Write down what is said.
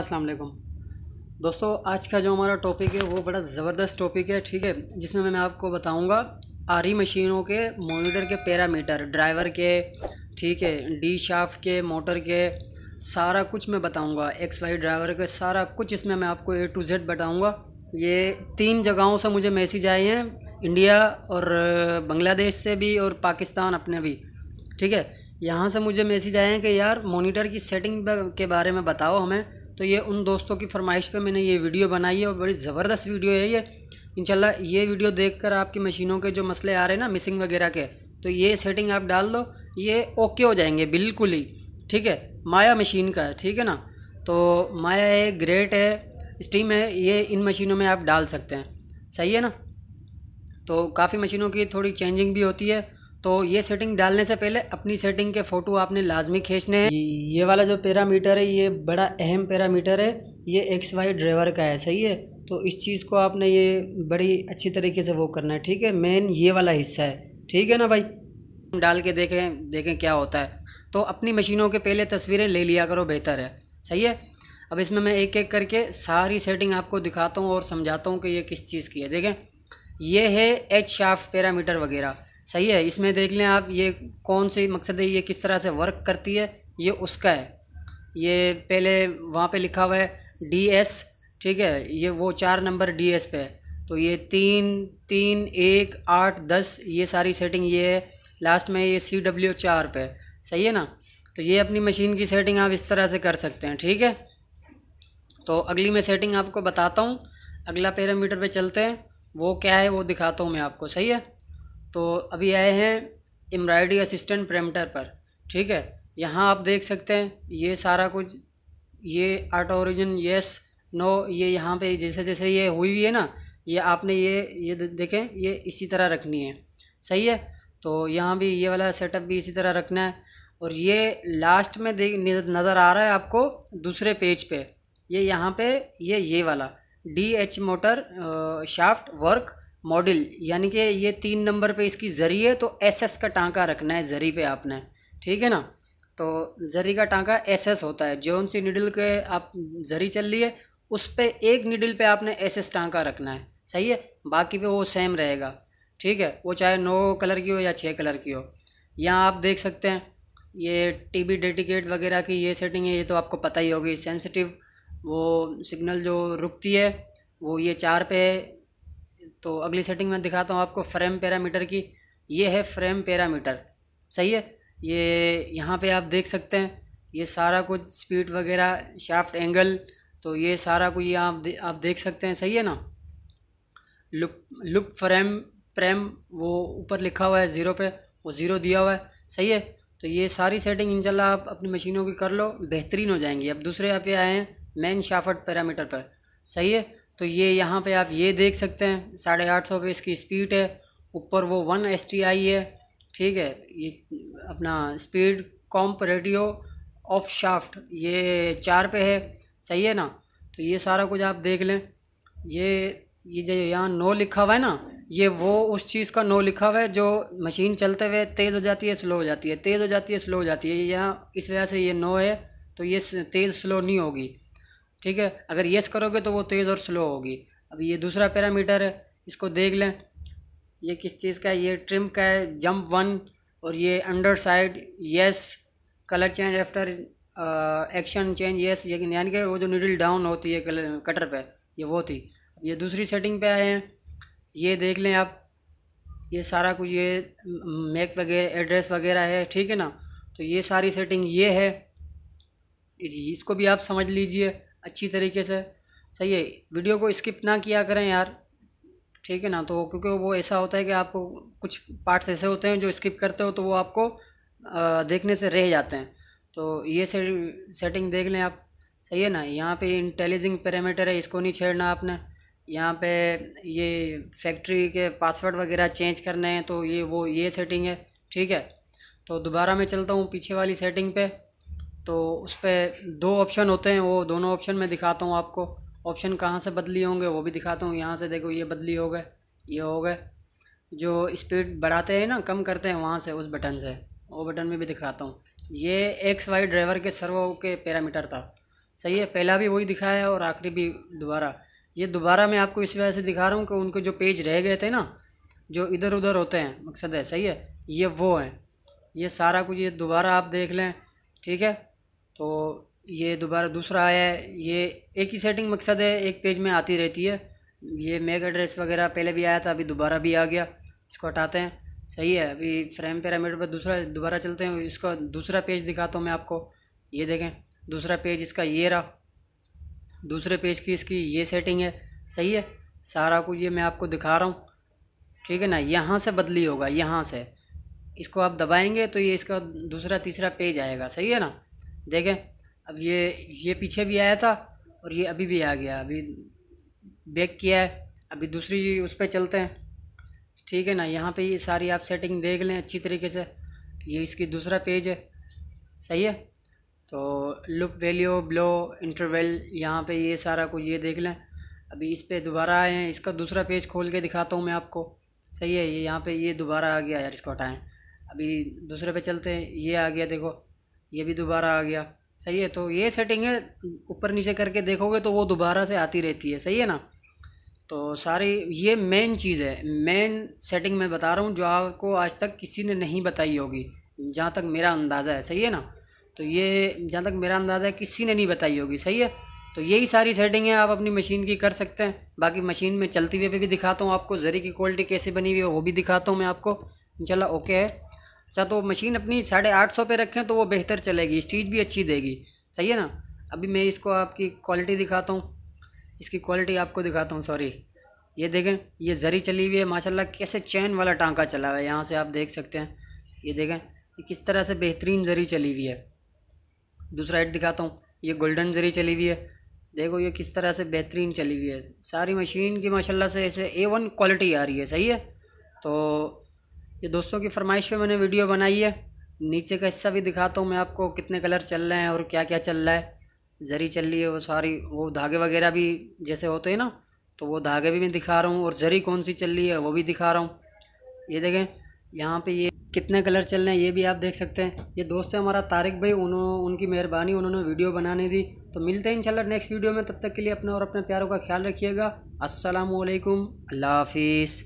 अस्सलाम वालेकुम दोस्तों आज का जो हमारा टॉपिक है वो बड़ा ज़बरदस्त टॉपिक है ठीक है जिसमें मैं आपको बताऊंगा आरी मशीनों के मोनीटर के पैरामीटर ड्राइवर के ठीक है डी शाफ्ट के मोटर के सारा कुछ मैं बताऊंगा एक्स वाई ड्राइवर के सारा कुछ इसमें मैं आपको ए टू जेड बताऊँगा ये तीन जगहों से मुझे मैसेज आए हैं इंडिया और बांग्लादेश से भी और पाकिस्तान अपने भी ठीक है यहाँ से मुझे मैसेज आए हैं कि यार मोनीटर की सेटिंग के बारे में बताओ हमें तो ये उन दोस्तों की फरमाइश पे मैंने ये वीडियो बनाई है और बड़ी ज़बरदस्त वीडियो है ये इंशाल्लाह ये वीडियो देखकर आपकी मशीनों के जो मसले आ रहे हैं ना मिसिंग वगैरह के तो ये सेटिंग आप डाल दो ये ओके हो जाएंगे बिल्कुल ही ठीक है माया मशीन का है ठीक है ना तो माया है ग्रेट है स्टीम है ये इन मशीनों में आप डाल सकते हैं सही है ना तो काफ़ी मशीनों की थोड़ी चेंजिंग भी होती है तो ये सेटिंग डालने से पहले अपनी सेटिंग के फ़ोटो आपने लाजमी खींचने हैं ये वाला जो पैरामीटर है ये बड़ा अहम पैरामीटर है ये एक्स वाई ड्राइवर का है सही है तो इस चीज़ को आपने ये बड़ी अच्छी तरीके से वो करना है ठीक है मेन ये वाला हिस्सा है ठीक है ना भाई डाल के देखें देखें क्या होता है तो अपनी मशीनों के पहले तस्वीरें ले लिया करो बेहतर है सही है अब इसमें मैं एक एक करके सारी सेटिंग आपको दिखाता हूँ और समझाता हूँ कि ये किस चीज़ की है देखें ये है एच शाफ्ट पैरामीटर वगैरह सही है इसमें देख लें आप ये कौन सी मकसद है ये किस तरह से वर्क करती है ये उसका है ये पहले वहाँ पे लिखा हुआ है डी एस ठीक है ये वो चार नंबर डी एस पे है तो ये तीन तीन एक आठ दस ये सारी सेटिंग ये है लास्ट में ये सी डब्ल्यू चार पे सही है ना तो ये अपनी मशीन की सेटिंग आप इस तरह से कर सकते हैं ठीक है तो अगली मैं सेटिंग आपको बताता हूँ अगला पैरामीटर पर चलते हैं वो क्या है वो दिखाता हूँ मैं आपको सही है तो अभी आए हैं एम्ब्रॉयडरी असिस्टेंट प्रेमटर पर ठीक है यहाँ आप देख सकते हैं ये सारा कुछ ये आर्ट ओरिजिन येस नो ये यहाँ पे जैसे जैसे ये हुई हुई है ना ये आपने ये ये देखें ये इसी तरह रखनी है सही है तो यहाँ भी ये वाला सेटअप भी इसी तरह रखना है और ये लास्ट में देख नज़र आ रहा है आपको दूसरे पेज पे ये यहाँ पे ये ये वाला D H motor shaft work model यानी कि ये तीन नंबर पे इसकी जरी है तो एस एस का टाँका रखना है जरी पे आपने ठीक है ना तो जरी का टाँका एस एस होता है जो सी निडल के आप जरी चल रही है उस पर एक निडल पे आपने एस एस टाँका रखना है सही है बाकी पे वो सेम रहेगा ठीक है वो चाहे नौ कलर की हो या छः कलर की हो यहाँ आप देख सकते हैं ये टी बी डेडिकेट वगैरह की ये सेटिंग है ये तो आपको पता ही होगी सेंसिटिव वो सिग्नल जो रुकती है वो ये चार पे तो अगली सेटिंग में दिखाता हूँ आपको फ्रेम पैरामीटर की ये है फ्रेम पैरामीटर सही है ये यहाँ पे आप देख सकते हैं ये सारा कुछ स्पीड वगैरह शाफ्ट एंगल तो ये सारा कुछ ये आप दे, आप देख सकते हैं सही है ना लुप लुप फ्रेम प्रेम वो ऊपर लिखा हुआ है ज़ीरो पे वो ज़ीरो दिया हुआ है सही है तो ये सारी सेटिंग इंशाल्लाह आप अपनी मशीनों की कर लो बेहतरीन हो जाएंगी अब दूसरे यहाँ पे आए हैं मेन शाफट पैरामीटर पर सही है तो ये यहाँ पे आप ये देख सकते हैं साढ़े आठ सौ पे इसकी स्पीड है ऊपर वो वन एस टी आई है ठीक है ये अपना speed comp radio off shaft ये चार पे है सही है ना तो ये सारा कुछ आप देख लें ये ये जो यहाँ नो लिखा हुआ है ना ये वो उस चीज़ का नो लिखा हुआ है जो मशीन चलते हुए तेज़ हो जाती है स्लो हो जाती है तेज़ हो जाती है स्लो हो जाती है यहाँ इस वजह से ये नो है तो ये तेज़ स्लो नहीं होगी ठीक है अगर येस करोगे तो वो तेज़ और स्लो होगी अब ये दूसरा पैरामीटर है इसको देख लें ये किस चीज़ का है ये ट्रिम का है जंप वन और ये under side yes colour change after action change yes यानी कि वो जो निडल डाउन होती है कलर कटर पर ये वो थी ये दूसरी सेटिंग पे आए हैं ये देख लें आप ये सारा कुछ ये मैक वगैरह एड्रेस वगैरह है ठीक है ना तो ये सारी सेटिंग ये है इसको भी आप समझ लीजिए अच्छी तरीके से सही है वीडियो को स्किप ना किया करें यार ठीक है ना तो क्योंकि वो ऐसा होता है कि आपको कुछ पार्ट्स ऐसे होते हैं जो स्किप करते हो तो वो आपको देखने से रह जाते हैं तो ये से, सेटिंग देख लें आप सही है ना यहाँ पे इंटेलिजिंग पैरामीटर है इसको नहीं छेड़ना आपने यहाँ पे ये फैक्ट्री के पासवर्ड वगैरह चेंज करने हैं तो ये वो ये सेटिंग है ठीक है तो दोबारा मैं चलता हूँ पीछे वाली सेटिंग पे तो उस पर दो ऑप्शन होते हैं वो दोनों ऑप्शन में दिखाता हूँ आपको ऑप्शन कहाँ से बदली होंगे वो भी दिखाता हूँ यहाँ से देखो ये बदली हो गए ये हो गए जो स्पीड बढ़ाते हैं ना कम करते हैं वहाँ से उस बटन से वो बटन में भी दिखाता हूँ ये एक्स वाई ड्राइवर के सर्वो के पैरामीटर था सही है पहला भी वही दिखाया है और आखिरी भी दोबारा ये दोबारा मैं आपको इस वजह से दिखा रहा हूँ कि उनके जो पेज रह गए थे ना जो इधर उधर होते हैं मकसद है सही है ये वो हैं ये सारा कुछ ये दोबारा आप देख लें ठीक है तो ये दोबारा दूसरा आया है ये एक ही सेटिंग मकसद है एक पेज में आती रहती है ये मेक एड्रेस वगैरह पहले भी आया था अभी दोबारा भी आ गया इसको हटाते हैं सही है अभी फ्रेम पैरामीटर पर दूसरा दोबारा चलते हैं इसका दूसरा पेज दिखाता हूँ मैं आपको ये देखें दूसरा पेज इसका ये रहा दूसरे पेज की इसकी ये सेटिंग है सही है सारा कुछ ये मैं आपको दिखा रहा हूँ ठीक है ना यहाँ से बदली होगा यहाँ से इसको आप दबाएंगे तो ये इसका दूसरा तीसरा पेज आएगा सही है ना देखें अब ये ये पीछे भी आया था और ये अभी भी आ गया अभी बैक किया है अभी दूसरी उस पर चलते हैं ठीक है ना यहाँ पे ये सारी आप सेटिंग देख लें अच्छी तरीके से ये इसकी दूसरा पेज है सही है तो लुक वैल्यू ब्लो इंटरवल यहाँ पे ये सारा कुछ ये देख लें अभी इस पर दोबारा आए हैं इसका दूसरा पेज खोल के दिखाता हूँ मैं आपको सही है ये यहाँ पे ये दोबारा आ गया यार इसको हटाएँ अभी दूसरे पे चलते हैं ये आ गया देखो ये भी दोबारा आ गया सही है तो ये सेटिंग है ऊपर नीचे करके देखोगे तो वो दोबारा से आती रहती है सही है ना तो सारी ये मेन चीज़ है मेन सेटिंग मैं बता रहा हूँ जो आपको आज तक किसी ने नहीं बताई होगी जहाँ तक मेरा अंदाज़ा है सही है ना तो ये जहाँ तक मेरा अंदाज़ा है किसी ने नहीं बताई होगी सही है तो यही सारी सेटिंग है आप अपनी मशीन की कर सकते हैं बाकी मशीन में चलती हुए भी दिखाता हूँ आपको ज़री की क्वालिटी कैसे बनी हुई है वो भी दिखाता हूँ मैं आपको चला ओके है अच्छा तो मशीन अपनी साढ़े आठ सौ पर रखें तो वो बेहतर चलेगी स्टीच भी अच्छी देगी सही है ना अभी मैं इसको आपकी क्वालिटी दिखाता हूँ इसकी क्वालिटी आपको दिखाता हूँ सॉरी ये देखें ये जरी चली हुई है माशाल्लाह कैसे चैन वाला टांका चला हुआ है यहाँ से आप देख सकते हैं ये देखें ये किस तरह से बेहतरीन जरी चली हुई है दूसरा हेड दिखाता हूँ ये गोल्डन जरी चली हुई है देखो ये किस तरह से बेहतरीन चली हुई है सारी मशीन की माशाल्लाह से ऐसे ए वन क्वालिटी आ रही है सही है तो ये दोस्तों की फरमाइश पे मैंने वीडियो बनाई है नीचे का हिस्सा भी दिखाता हूँ मैं आपको कितने कलर चल रहे हैं और क्या क्या चल रहा है जरी चल रही है वो सारी वो धागे वगैरह भी जैसे होते हैं ना तो वो धागे भी मैं दिखा रहा हूँ और जरी कौन सी चल रही है वो भी दिखा रहा हूँ ये देखें यहाँ पर ये कितने कलर चल रहे हैं ये भी आप देख सकते हैं ये दोस्त है हमारा तारिक भाई उन्होंने उनकी मेहरबानी उन्होंने वीडियो बनाने दी तो मिलते हैं इंशाल्लाह नेक्स्ट वीडियो में तब तक के लिए अपने और अपने प्यारों का ख्याल रखिएगा असलकम अल्लाह हाफिज़